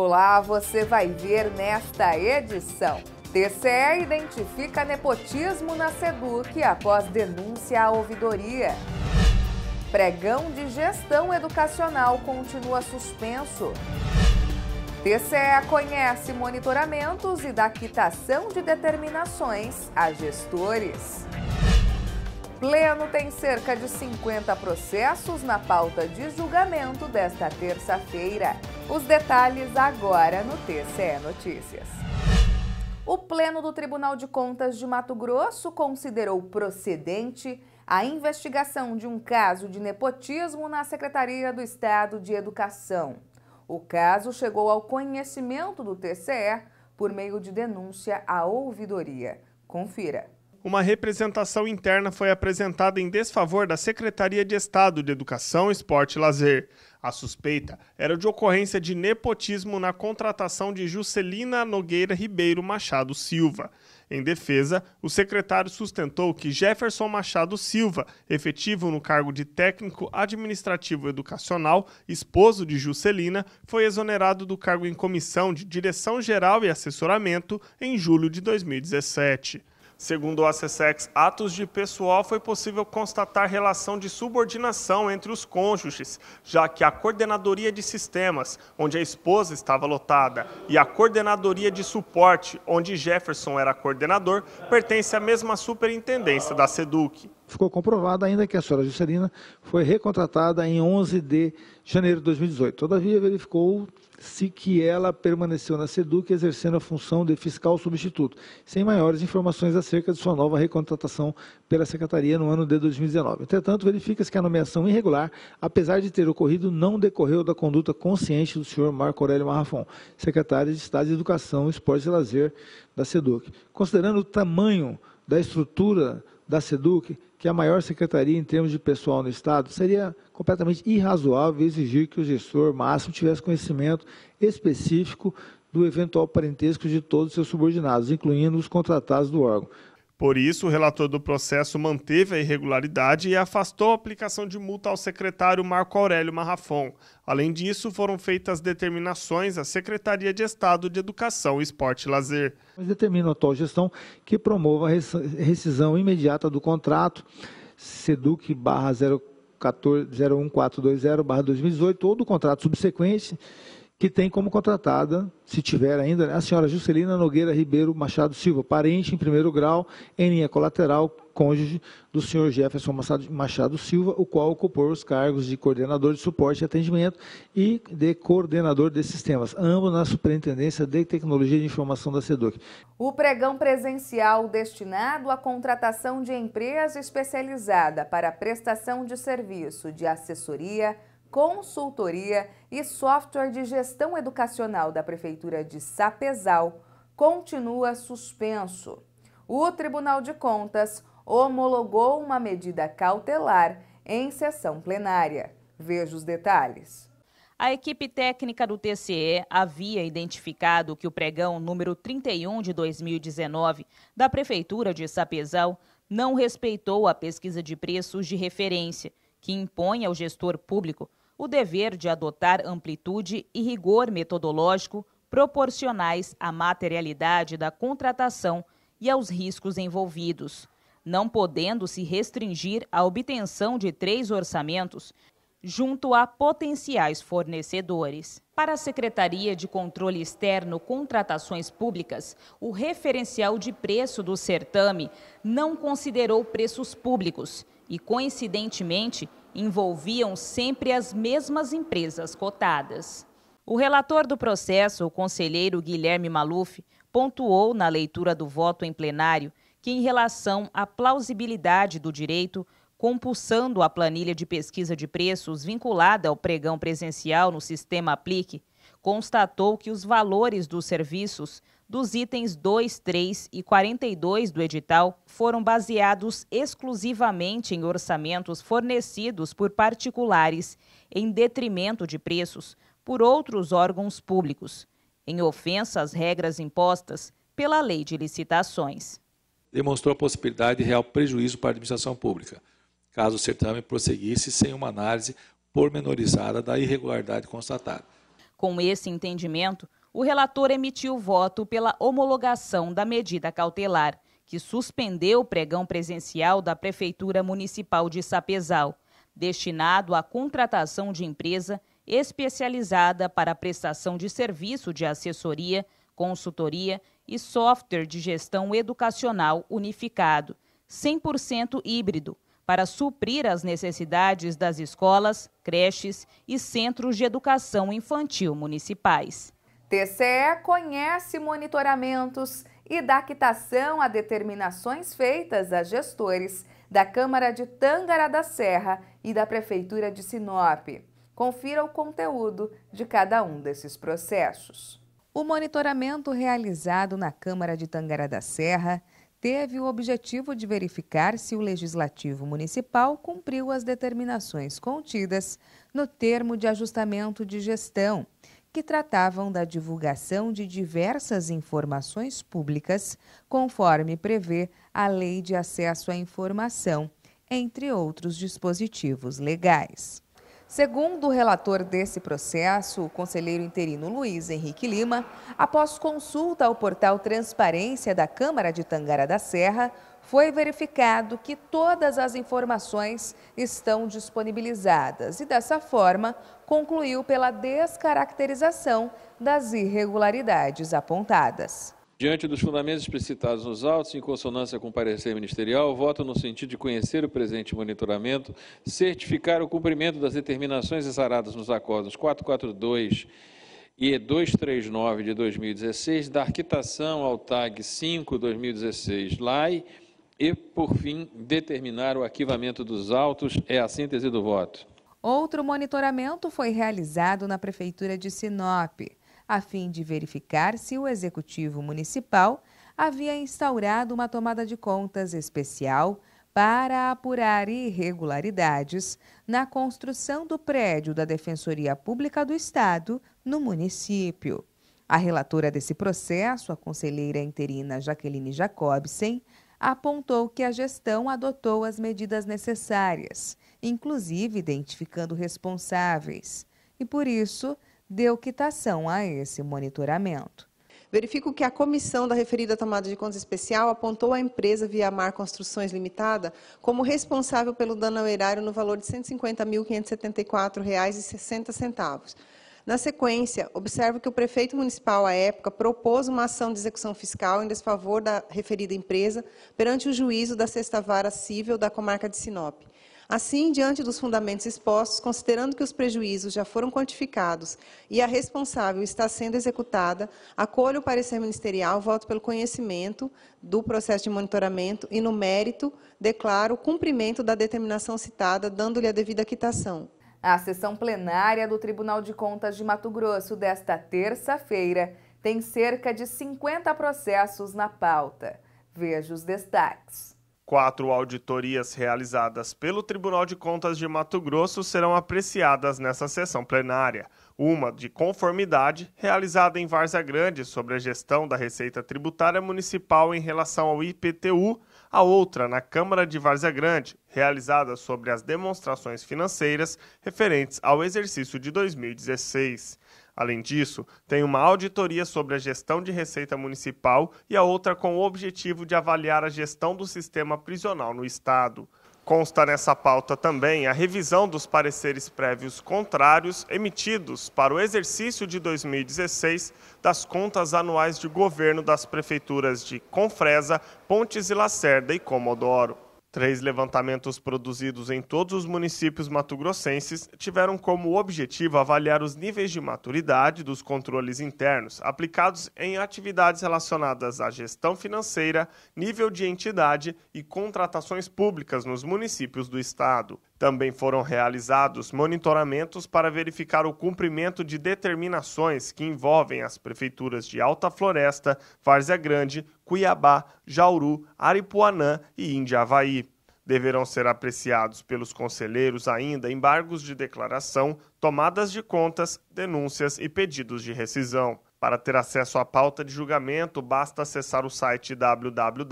Olá, você vai ver nesta edição. TCE identifica nepotismo na SEDUC após denúncia à ouvidoria. Pregão de gestão educacional continua suspenso. TCE conhece monitoramentos e da quitação de determinações a gestores. Pleno tem cerca de 50 processos na pauta de julgamento desta terça-feira. Os detalhes agora no TCE Notícias. O Pleno do Tribunal de Contas de Mato Grosso considerou procedente a investigação de um caso de nepotismo na Secretaria do Estado de Educação. O caso chegou ao conhecimento do TCE por meio de denúncia à ouvidoria. Confira. Uma representação interna foi apresentada em desfavor da Secretaria de Estado de Educação, Esporte e Lazer. A suspeita era de ocorrência de nepotismo na contratação de Juscelina Nogueira Ribeiro Machado Silva. Em defesa, o secretário sustentou que Jefferson Machado Silva, efetivo no cargo de técnico administrativo educacional, esposo de Juscelina, foi exonerado do cargo em comissão de direção geral e assessoramento em julho de 2017. Segundo o ACSEX, atos de pessoal foi possível constatar relação de subordinação entre os cônjuges, já que a coordenadoria de sistemas, onde a esposa estava lotada, e a coordenadoria de suporte, onde Jefferson era coordenador, pertence à mesma superintendência da SEDUC ficou comprovado ainda que a senhora Juscelina foi recontratada em 11 de janeiro de 2018. Todavia, verificou-se que ela permaneceu na SEDUC exercendo a função de fiscal substituto, sem maiores informações acerca de sua nova recontratação pela Secretaria no ano de 2019. Entretanto, verifica-se que a nomeação irregular, apesar de ter ocorrido, não decorreu da conduta consciente do senhor Marco Aurélio Marrafon, secretário de Estado de Educação, Esportes e Lazer da SEDUC. Considerando o tamanho da estrutura da SEDUC, que é a maior secretaria em termos de pessoal no Estado, seria completamente irrazoável exigir que o gestor máximo tivesse conhecimento específico do eventual parentesco de todos os seus subordinados, incluindo os contratados do órgão. Por isso, o relator do processo manteve a irregularidade e afastou a aplicação de multa ao secretário Marco Aurélio Marrafon. Além disso, foram feitas determinações à Secretaria de Estado de Educação, Esporte e Lazer. Mas determina a atual gestão que promova a rescisão imediata do contrato SEDUC 01420 2018 ou do contrato subsequente que tem como contratada, se tiver ainda, né, a senhora Juscelina Nogueira Ribeiro Machado Silva, parente em primeiro grau, em linha colateral, cônjuge do senhor Jefferson Machado Silva, o qual ocupou os cargos de coordenador de suporte e atendimento e de coordenador de sistemas, ambos na Superintendência de Tecnologia de Informação da SEDUC. O pregão presencial destinado à contratação de empresa especializada para prestação de serviço de assessoria, consultoria e software de gestão educacional da Prefeitura de Sapezal continua suspenso. O Tribunal de Contas homologou uma medida cautelar em sessão plenária. Veja os detalhes. A equipe técnica do TCE havia identificado que o pregão número 31 de 2019 da Prefeitura de Sapezal não respeitou a pesquisa de preços de referência, que impõe ao gestor público o dever de adotar amplitude e rigor metodológico proporcionais à materialidade da contratação e aos riscos envolvidos, não podendo se restringir à obtenção de três orçamentos junto a potenciais fornecedores. Para a Secretaria de Controle Externo Contratações Públicas, o referencial de preço do certame não considerou preços públicos e, coincidentemente, envolviam sempre as mesmas empresas cotadas. O relator do processo, o conselheiro Guilherme Maluf, pontuou na leitura do voto em plenário que, em relação à plausibilidade do direito, compulsando a planilha de pesquisa de preços vinculada ao pregão presencial no sistema Aplique, constatou que os valores dos serviços dos itens 2, 3 e 42 do edital foram baseados exclusivamente em orçamentos fornecidos por particulares, em detrimento de preços por outros órgãos públicos, em ofensa às regras impostas pela Lei de Licitações. Demonstrou a possibilidade de real prejuízo para a administração pública, caso o certame prosseguisse sem uma análise pormenorizada da irregularidade constatada. Com esse entendimento, o relator emitiu voto pela homologação da medida cautelar, que suspendeu o pregão presencial da Prefeitura Municipal de Sapezal, destinado à contratação de empresa especializada para a prestação de serviço de assessoria, consultoria e software de gestão educacional unificado, 100% híbrido, para suprir as necessidades das escolas, creches e centros de educação infantil municipais. TCE conhece monitoramentos e dá quitação a determinações feitas a gestores da Câmara de Tangará da Serra e da Prefeitura de Sinop. Confira o conteúdo de cada um desses processos. O monitoramento realizado na Câmara de Tangará da Serra teve o objetivo de verificar se o Legislativo Municipal cumpriu as determinações contidas no termo de ajustamento de gestão que tratavam da divulgação de diversas informações públicas, conforme prevê a Lei de Acesso à Informação, entre outros dispositivos legais. Segundo o relator desse processo, o conselheiro interino Luiz Henrique Lima, após consulta ao portal Transparência da Câmara de Tangara da Serra, foi verificado que todas as informações estão disponibilizadas e, dessa forma, concluiu pela descaracterização das irregularidades apontadas. Diante dos fundamentos explicitados nos autos, em consonância com o parecer ministerial, voto no sentido de conhecer o presente monitoramento, certificar o cumprimento das determinações exaradas nos acordos 442 e 239 de 2016, da arquitação ao TAG 5 2016, LAI e, por fim, determinar o arquivamento dos autos é a síntese do voto. Outro monitoramento foi realizado na Prefeitura de Sinop, a fim de verificar se o Executivo Municipal havia instaurado uma tomada de contas especial para apurar irregularidades na construção do prédio da Defensoria Pública do Estado no município. A relatora desse processo, a conselheira interina Jaqueline Jacobsen, apontou que a gestão adotou as medidas necessárias, inclusive identificando responsáveis, e por isso deu quitação a esse monitoramento. Verifico que a comissão da referida tomada de contas especial apontou a empresa via Mar Construções Limitada como responsável pelo dano ao erário no valor de R$ 150.574,60 na sequência, observo que o prefeito municipal, à época, propôs uma ação de execução fiscal em desfavor da referida empresa perante o juízo da sexta vara civil da comarca de Sinop. Assim, diante dos fundamentos expostos, considerando que os prejuízos já foram quantificados e a responsável está sendo executada, acolho o parecer ministerial, voto pelo conhecimento do processo de monitoramento e, no mérito, declaro o cumprimento da determinação citada, dando-lhe a devida quitação. A sessão plenária do Tribunal de Contas de Mato Grosso desta terça-feira tem cerca de 50 processos na pauta. Veja os destaques. Quatro auditorias realizadas pelo Tribunal de Contas de Mato Grosso serão apreciadas nessa sessão plenária. Uma de conformidade, realizada em Varza Grande sobre a gestão da Receita Tributária Municipal em relação ao IPTU, a outra na Câmara de Várzea Grande, realizada sobre as demonstrações financeiras referentes ao exercício de 2016. Além disso, tem uma auditoria sobre a gestão de receita municipal e a outra com o objetivo de avaliar a gestão do sistema prisional no Estado. Consta nessa pauta também a revisão dos pareceres prévios contrários emitidos para o exercício de 2016 das contas anuais de governo das prefeituras de Confresa, Pontes e Lacerda e Comodoro. Três levantamentos produzidos em todos os municípios matogrossenses tiveram como objetivo avaliar os níveis de maturidade dos controles internos aplicados em atividades relacionadas à gestão financeira, nível de entidade e contratações públicas nos municípios do estado. Também foram realizados monitoramentos para verificar o cumprimento de determinações que envolvem as prefeituras de Alta Floresta, Várzea Grande, Cuiabá, Jauru, Aripuanã e Indiavaí. Deverão ser apreciados pelos conselheiros ainda embargos de declaração, tomadas de contas, denúncias e pedidos de rescisão. Para ter acesso à pauta de julgamento, basta acessar o site www.tce.mt.gov.br.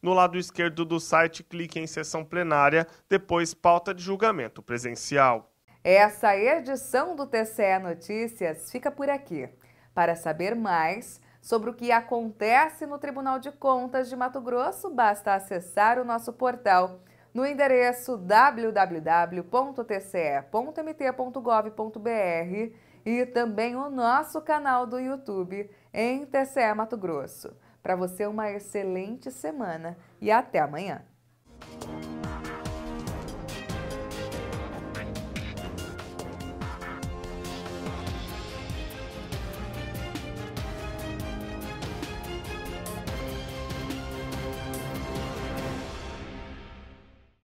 No lado esquerdo do site, clique em sessão Plenária, depois Pauta de Julgamento Presencial. Essa edição do TCE Notícias fica por aqui. Para saber mais sobre o que acontece no Tribunal de Contas de Mato Grosso, basta acessar o nosso portal no endereço www.tce.mt.gov.br e também o nosso canal do YouTube em TCE Mato Grosso. Para você, uma excelente semana e até amanhã!